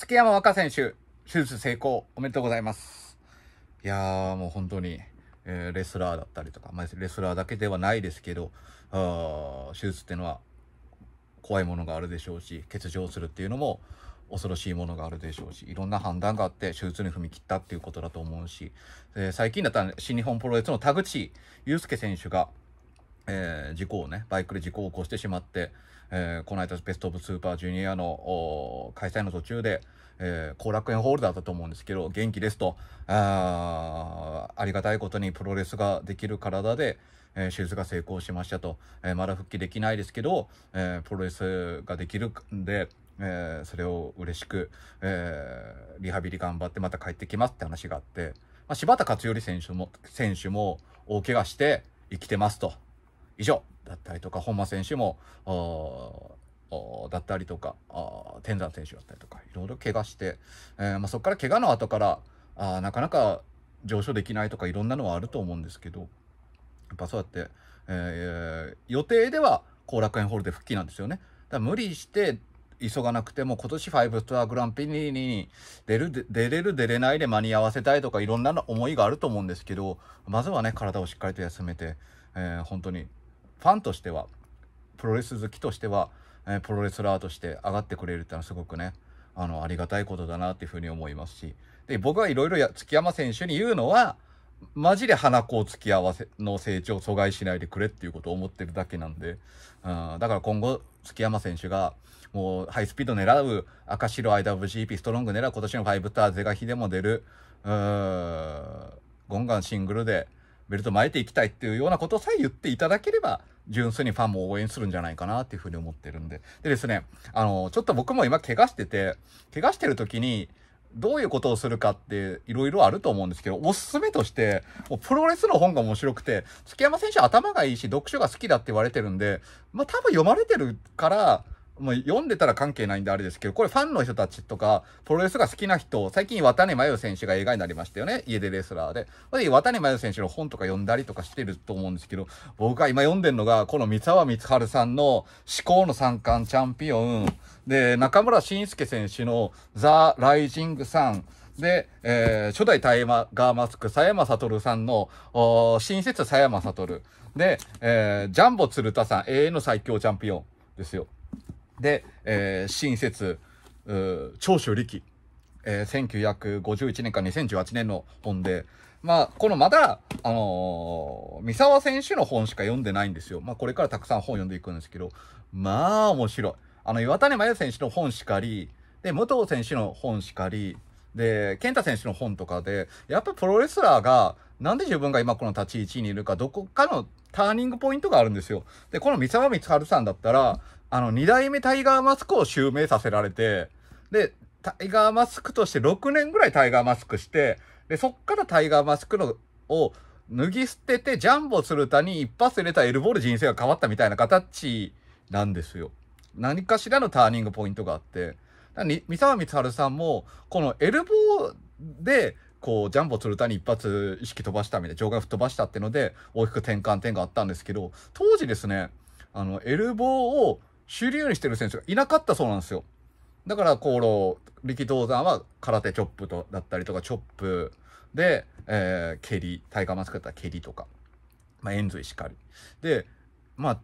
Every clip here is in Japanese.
月山若選手、手術成功、おめでとうございます。いやー、もう本当に、えー、レスラーだったりとか、まあ、レスラーだけではないですけど、あ手術っていうのは怖いものがあるでしょうし、欠場するっていうのも恐ろしいものがあるでしょうし、いろんな判断があって手術に踏み切ったっていうことだと思うし、え最近だったら新日本プロレスの田口祐介選手が、えー、事故をね、バイクで事故を起こしてしまって、えー、この間ベストオブスーパージュニアの開催の途中で、えー、後楽園ホールだったと思うんですけど、元気ですと、あありがたいことにプロレスができる体で、えー、手術が成功しましたと、えー、まだ復帰できないですけど、えー、プロレスができるんで、えー、それを嬉しく、えー、リハビリ頑張ってまた帰ってきますって話があって、まあ、柴田勝頼選手も、選手も大怪我して生きてますと。以上だったりとか、本間選手も、だったりとか、天山選手だったりとか、いろいろ怪我して、えー、まあ、そこから怪我の後から、あなかなか上昇できないとかいろんなのはあると思うんですけど、やっぱそうやって、えー、予定では後楽園ホールで復帰なんですよね。だ無理して急がなくても今年5ストアグランプリに出る、出れる出れないで間に合わせたいとかいろんな思いがあると思うんですけど、まずはね、体をしっかりと休めて、えー、本当にファンとしては、プロレス好きとしては、えー、プロレスラーとして上がってくれるってのはすごくね、あの、ありがたいことだなっていうふうに思いますし、で、僕はいろいろや、月山選手に言うのは、マジで花子を付き合わせの成長を阻害しないでくれっていうことを思ってるだけなんで、うん、だから今後、月山選手が、もうハイスピード狙う、赤白 IWGP ストロング狙う、今年のファイブター、ゼガヒでも出る、うん、ゴンガンシングルでベルト巻いていきたいっていうようなことさえ言っていただければ、純粋にファンも応援するんじゃないかなっていうふうに思ってるんで。でですね、あの、ちょっと僕も今怪我してて、怪我してる時に、どういうことをするかっていろいろあると思うんですけど、おすすめとして、もうプロレスの本が面白くて、月山選手頭がいいし、読書が好きだって言われてるんで、まあ多分読まれてるから、もう読んでたら関係ないんであれですけど、これファンの人たちとか、プロレスが好きな人、最近渡辺真由選手が映画になりましたよね。家でレスラーで。渡辺真由選手の本とか読んだりとかしてると思うんですけど、僕が今読んでるのが、この三沢光晴さんの思考の三冠チャンピオン、で、中村慎介選手のザ・ライジングさん、で、えー、初代タイマガーマスク、佐山悟さんの、新設佐山悟。で、えー、ジャンボ鶴田さん、永遠の最強チャンピオンですよ。で、えー、新設、長州力、えー、1951年から2018年の本で、まあ、このまだ、あのー、三沢選手の本しか読んでないんですよ。まあ、これからたくさん本読んでいくんですけど、まあ、面白い。あの、岩谷真由選手の本しかり、で、武藤選手の本しかり、で、健太選手の本とかで、やっぱプロレスラーが、なんで自分が今この立ち位置にいるか、どこかのターニングポイントがあるんですよ。で、この三沢光晴さんだったら、あの、二代目タイガーマスクを襲名させられて、で、タイガーマスクとして6年ぐらいタイガーマスクして、で、そっからタイガーマスクのを脱ぎ捨ててジャンボするたに一発入れたエルボール人生が変わったみたいな形なんですよ。何かしらのターニングポイントがあって。三沢光晴さんも、このエルボーで、こう、ジャンボ鶴田に一発意識飛ばしたみたいな、場外吹っ飛ばしたってので、大きく転換点があったんですけど、当時ですね、あの、エルボーを主流にしてる選手がいなかったそうなんですよ。だから、こ労、力道山は空手チョップとだったりとか、チョップで、えー、蹴り、タイガーマスクだったら蹴りとか、まあ、円髄しかり。で、まあ、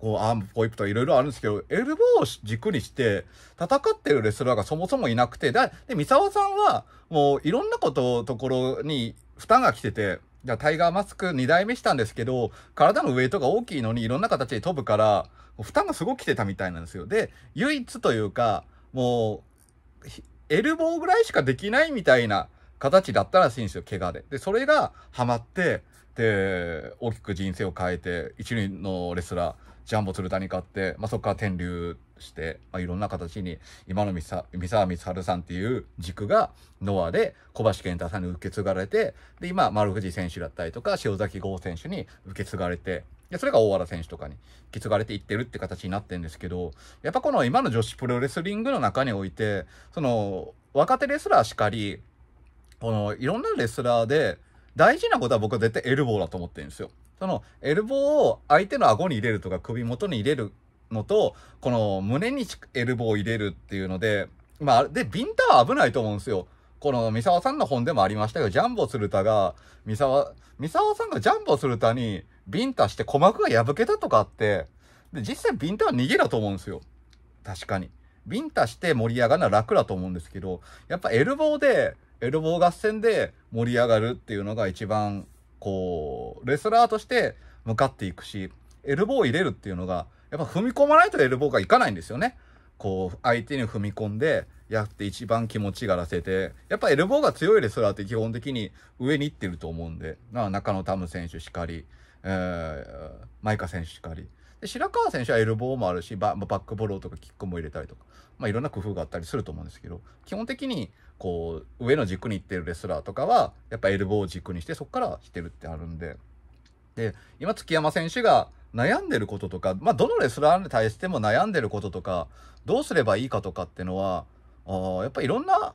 こう、アームポイプとかいろいろあるんですけど、エルボーを軸にして、戦ってるレスラーがそもそもいなくて、で、三沢さんは、もういろんなこと、ところに負担が来てて、じゃタイガーマスク2代目したんですけど、体のウエイトが大きいのにいろんな形で飛ぶから、負担がすごく来てたみたいなんですよ。で、唯一というか、もう、エルボーぐらいしかできないみたいな形だったらしいんですよ、怪我で。で、それがハマって、で、大きく人生を変えて、一流のレスラー、ジャンボ鶴谷に買って、まあ、そこから転流して、まあ、いろんな形に、今の三沢光晴さんっていう軸が、ノアで小橋健太さんに受け継がれて、で、今、丸藤選手だったりとか、塩崎剛選手に受け継がれて、で、それが大原選手とかに引き継がれていってるって形になってるんですけど、やっぱこの今の女子プロレスリングの中において、その、若手レスラーしかり、この、いろんなレスラーで、大事なことは僕は絶対エルボーだと思ってるんですよ。その、エルボーを相手の顎に入れるとか首元に入れるのと、この胸にエルボーを入れるっていうので、まあ、で、ビンタは危ないと思うんですよ。この、三沢さんの本でもありましたけど、ジャンボするたが、三沢、三沢さんがジャンボするたにビンタして鼓膜が破けたとかって、で、実際ビンタは逃げだと思うんですよ。確かに。ビンタして盛り上がるのは楽だと思うんですけど、やっぱエルボーで、エルボー合戦で盛り上がるっていうのが一番こう、レスラーとして向かっていくし、エルボーを入れるっていうのが、やっぱ踏み込まないとエルボーがいかないんですよね。こう、相手に踏み込んで、やって一番気持ちがらせて、やっぱエルボーが強いレスラーって基本的に上に行ってると思うんで、あ、中野タム選手しかり、えー、マイカ選手しかり。で、白川選手はエルボーもあるしバ、バックボローとかキックも入れたりとか、まあいろんな工夫があったりすると思うんですけど、基本的にこう上の軸にいってるレスラーとかはやっぱエルボーを軸にしてそこからしてるってあるんでで今月山選手が悩んでることとか、まあ、どのレスラーに対しても悩んでることとかどうすればいいかとかっていうのはあやっぱいろんな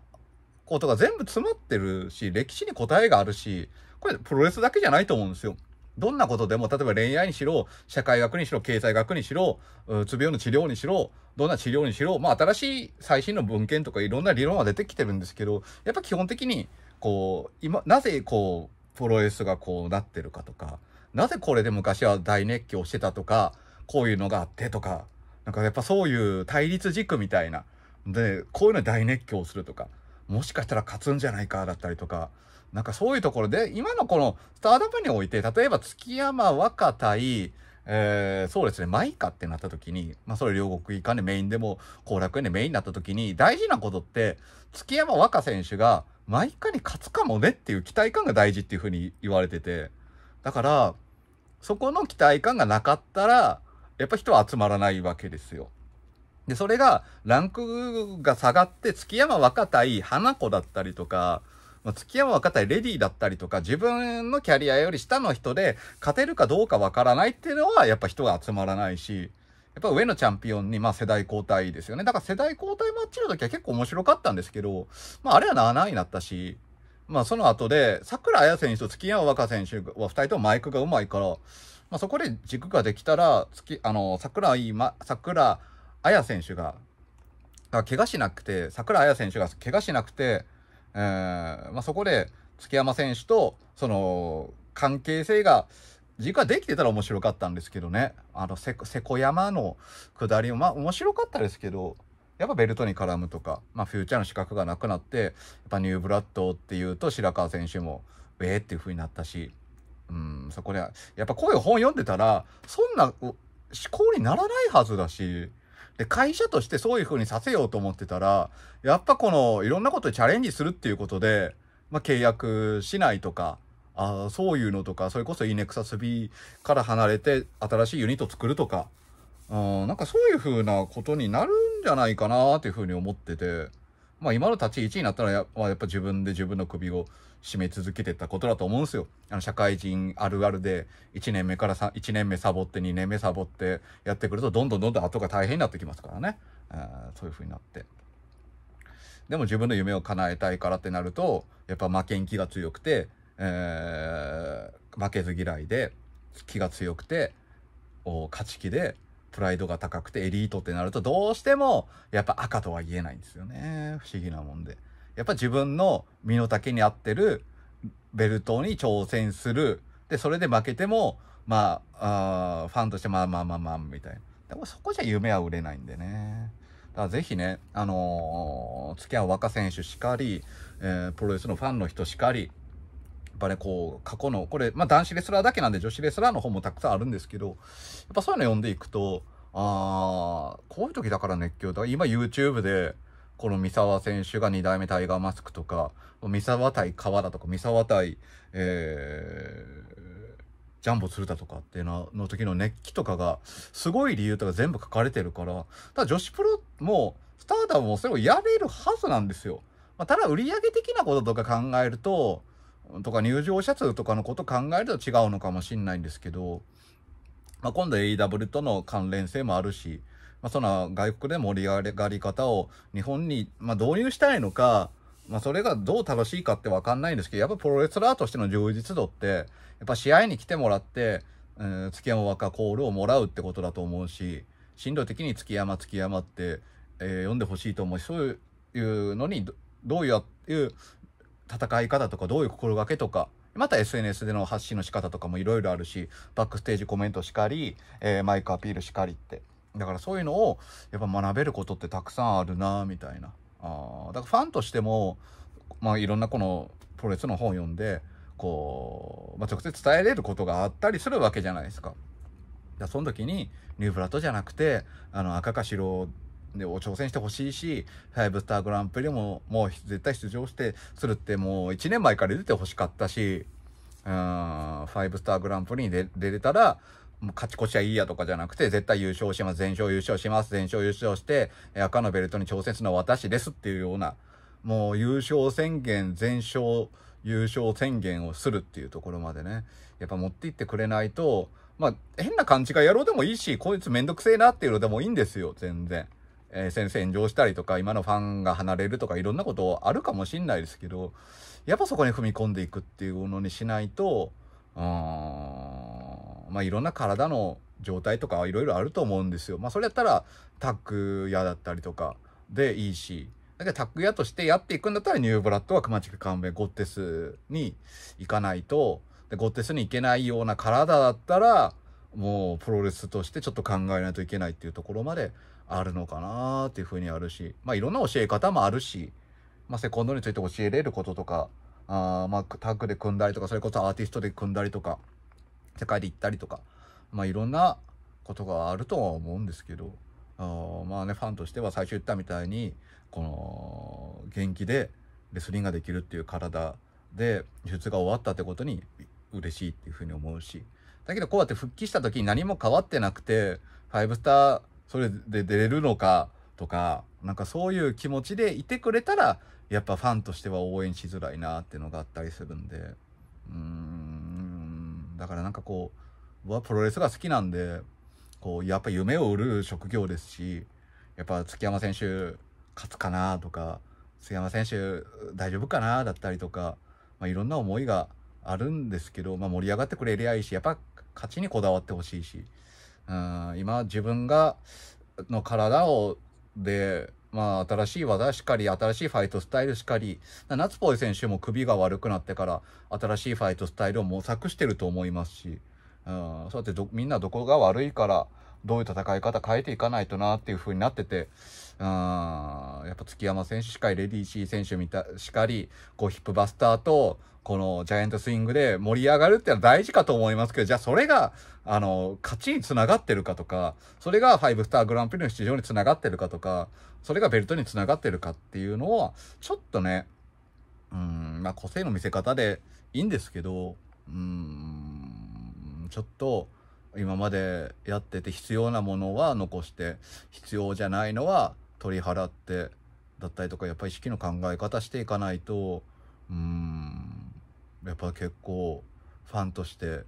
ことが全部詰まってるし歴史に答えがあるしこれプロレスだけじゃないと思うんですよ。どんなことでも、例えば恋愛にしろ、社会学にしろ、経済学にしろ、つ病の治療にしろ、どんな治療にしろ、まあ新しい最新の文献とかいろんな理論は出てきてるんですけど、やっぱ基本的に、こう、今、なぜこう、プロレスがこうなってるかとか、なぜこれで昔は大熱狂してたとか、こういうのがあってとか、なんかやっぱそういう対立軸みたいな、で、こういうの大熱狂するとか、もしかしたら勝つんじゃないかだったりとか、なんかそういうところで、今のこのスタートアップにおいて、例えば築山若対、えー、そうですね、マイカってなった時に、まあそれ両国以下でメインでも、後楽園でメインになった時に、大事なことって、築山若選手が、マイカに勝つかもねっていう期待感が大事っていうふうに言われてて、だから、そこの期待感がなかったら、やっぱ人は集まらないわけですよ。で、それが、ランクが下がって、築山若対花子だったりとか、まあ、付き合う若手レディーだったりとか、自分のキャリアより下の人で、勝てるかどうかわからないっていうのは、やっぱ人が集まらないし、やっぱ上のチャンピオンに、まあ世代交代ですよね。だから世代交代マッチの時は結構面白かったんですけど、まああれは7位になったし、まあその後で、桜彩選手と月山若選手は2人ともマイクがうまいから、まあそこで軸ができたら、月、あの、桜井、ま、桜彩選手が、怪我しなくて、桜彩選手が怪我しなくて、えーまあ、そこで月山選手とその関係性が実はできてたら面白かったんですけどねあの瀬古山の下りもまあ面白かったですけどやっぱベルトに絡むとか、まあ、フューチャーの資格がなくなってやっぱニューブラッドっていうと白川選手もウェーっていう風になったしうんそこでやっぱ声を本読んでたらそんな思考にならないはずだしで、会社としてそういう風にさせようと思ってたら、やっぱこの、いろんなことチャレンジするっていうことで、まあ、契約しないとか、あそういうのとか、それこそイネクサス B から離れて新しいユニット作るとか、うん、なんかそういう風なことになるんじゃないかなっていう風に思ってて、まあ今の立ち位置になったらや、まあ、やっぱ自分で自分の首を締め続けてたことだと思うんですよ。あの社会人あるあるで、1年目から1年目サボって2年目サボってやってくると、どんどんどんどん後が大変になってきますからね。あそういう風になって。でも自分の夢を叶えたいからってなると、やっぱ負けん気が強くて、えー、負けず嫌いで、気が強くて、勝ち気で、プライドが高くてエリートってなるとどうしてもやっぱ赤とは言えないんですよね。不思議なもんで。やっぱ自分の身の丈に合ってるベルトに挑戦する。で、それで負けても、まあ、あファンとしてまあまあまあまあ、みたいな。でもそこじゃ夢は売れないんでね。だからぜひね、あのー、付き合う若選手しかり、えー、プロレスのファンの人しかり、ぱね、こう、過去の、これ、まあ男子レスラーだけなんで女子レスラーの本もたくさんあるんですけど、やっぱそういうの読んでいくと、ああこういう時だから熱狂だ。今 YouTube で、この三沢選手が2代目タイガーマスクとか、三沢対川田とか、三沢対、えー、ジャンボ鶴田とかっていうのの時の熱気とかが、すごい理由とか全部書かれてるから、ただ女子プロも、スターダムもそれをやれるはずなんですよ。まあ、ただ売上的なこととか考えると、とか入場者数とかのこと考えると違うのかもしれないんですけど、まあ、今度 AEW との関連性もあるし、まあ、その外国で盛り上がり方を日本に、まあ、導入したいのか、まあ、それがどう楽しいかってわかんないんですけど、やっぱプロレスラーとしての充実度って、やっぱ試合に来てもらって、えー、月山若コールをもらうってことだと思うし、進路的に月山月山って、えー、読んでほしいと思うし、そういうのにどういう、戦い方とかどういう心がけとか、また SNS での発信の仕方とかもいろいろあるし、バックステージコメントしかり、えー、マイクアピールしかりって。だからそういうのを、やっぱ学べることってたくさんあるなみたいな。あだからファンとしても、まあいろんなこのプロレスの本を読んで、こう、まあ、直接伝えれることがあったりするわけじゃないですか。その時に、ニューブラッドじゃなくて、あの、赤か白で挑戦してほしいし、5スターグランプリでももう絶対出場して、するってもう1年前から出てほしかったし、うん、5スターグランプリに出れたら、勝ち越しはいいやとかじゃなくて、絶対優勝します、全勝優勝します、全勝優勝して、赤のベルトに挑戦するのは私ですっていうような、もう優勝宣言、全勝優勝宣言をするっていうところまでね、やっぱ持っていってくれないと、まあ、変な感じがやろうでもいいし、こいつめんどくせえなっていうのでもいいんですよ、全然。えー、炎上したりとか、今のファンが離れるとか、いろんなことあるかもしんないですけど、やっぱそこに踏み込んでいくっていうのにしないと、うん、まあいろんな体の状態とかいろいろあると思うんですよ。まあそれやったらタッグ屋だったりとかでいいし、だけどタッグ屋としてやっていくんだったらニューブラッドは熊地区勘弁ゴッテスに行かないと、でゴッテスに行けないような体だったら、もうプロレスとしてちょっと考えないといけないっていうところまであるのかなっていうふうにあるし、まあ、いろんな教え方もあるし、まあ、セコンドについて教えれることとか、あまあ、タッグで組んだりとか、それこそアーティストで組んだりとか、世界で行ったりとか、まあ、いろんなことがあるとは思うんですけど、あまあね、ファンとしては最初言ったみたいに、この、元気でレスリングができるっていう体で、術が終わったってことに嬉しいっていうふうに思うし、だけどこうやって復帰した時に何も変わってなくて、5スターそれで出れるのかとか、なんかそういう気持ちでいてくれたら、やっぱファンとしては応援しづらいなっていうのがあったりするんで、うーん、だからなんかこう、はプロレスが好きなんで、こう、やっぱ夢を売る職業ですし、やっぱ月山選手勝つかなとか、杉山選手大丈夫かなだったりとか、まあ、いろんな思いがあるんですけど、まあ、盛り上がってくれりゃいいし、やっぱ勝ちにこだわってほしいし、うん今自分がの体をでまあ、新しい技しかり、新しいファイトスタイルしかり、夏ぽい選手も首が悪くなってから、新しいファイトスタイルを模索してると思いますし、うん、そうやってみんなどこが悪いから、どういう戦い方変えていかないとなっていう風になってて、あやっぱ月山選手しかり、レディー・シー選手見たしかり、こうヒップバスターと、このジャイアントスイングで盛り上がるってのは大事かと思いますけど、じゃあそれが、あの、勝ちにつながってるかとか、それが5スターグランプリの出場につながってるかとか、それがベルトにつながってるかっていうのは、ちょっとね、うん、まあ個性の見せ方でいいんですけど、うん、ちょっと、今までやってて必要なものは残して必要じゃないのは取り払ってだったりとかやっぱり式の考え方していかないとうんやっぱ結構ファンとして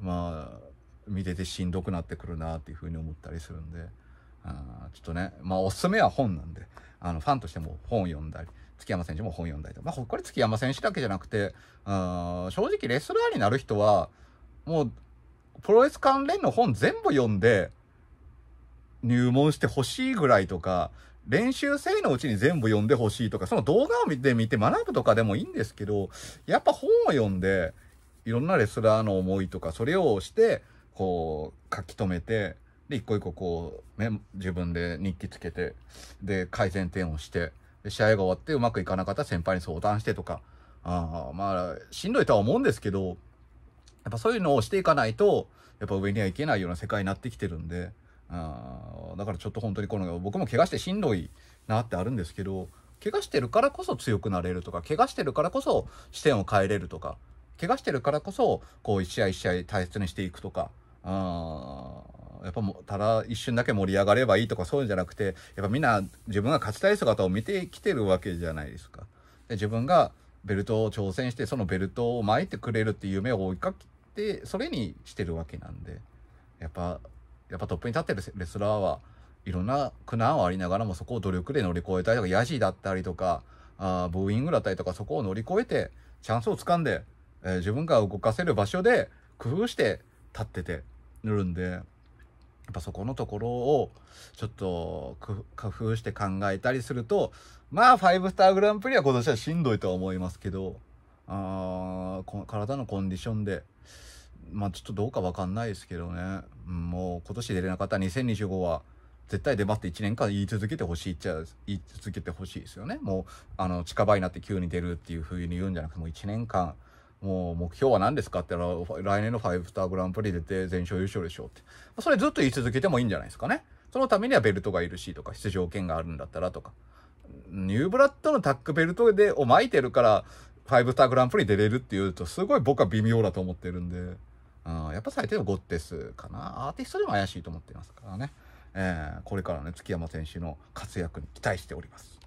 まあ見ててしんどくなってくるなっていうふうに思ったりするんで。あちょっとね、まあおすすめは本なんで、あのファンとしても本読んだり、月山選手も本読んだりと。まあこれ月山選手だけじゃなくて、あ正直レスラーになる人は、もうプロレス関連の本全部読んで入門してほしいぐらいとか、練習生のうちに全部読んでほしいとか、その動画を見て見て学ぶとかでもいいんですけど、やっぱ本を読んで、いろんなレスラーの思いとか、それをして、こう、書き留めて、で、一個一個こう、ね、自分で日記つけて、で、改善点をして、で、試合が終わってうまくいかなかったら先輩に相談してとか、あまあ、しんどいとは思うんですけど、やっぱそういうのをしていかないと、やっぱ上にはいけないような世界になってきてるんで、あだからちょっと本当にこの僕も怪我してしんどいなってあるんですけど怪我してるからこそ強くなれるとか怪我してるからこそ視点を変えれるとか怪我してるからこそこう一試合一試合大切にしていくとかあやっぱもただ一瞬だけ盛り上がればいいとかそういうんじゃなくてやっぱみんな自分が勝ちたい姿を見てきてるわけじゃないですか。で自分がベルトを挑戦してそのベルトを巻いてくれるっていう夢を追いかけてそれにしてるわけなんでやっぱやっぱトップに立ってるレスラーはいろんな苦難はありながらもそこを努力で乗り越えたりとかヤジだったりとかあブーイングだったりとかそこを乗り越えてチャンスをつかんで、えー、自分が動かせる場所で工夫して立ってて塗るんでやっぱそこのところをちょっと工夫して考えたりするとまあ5スターグランプリは今年はしんどいとは思いますけどあ体のコンディションで。まあちょっとどうかわかんないですけどね、もう今年出れなかった2025は、絶対出張って1年間言い続けてほしいっちゃ、言い続けてほしいですよね。もう、あの、近場になって急に出るっていうふうに言うんじゃなくて、もう1年間、もう目標は何ですかって言ったら、来年のファイブスターグランプリ出て全勝優勝でしょうって。それずっと言い続けてもいいんじゃないですかね。そのためにはベルトがいるしとか、出場権があるんだったらとか。ニューブラッドのタックベルトでを巻いてるから、ファイブスターグランプリ出れるっていうと、すごい僕は微妙だと思ってるんで。うん、やっぱ最低はゴッテスかな。アーティストでも怪しいと思っていますからね。えー、これからね、月山選手の活躍に期待しております。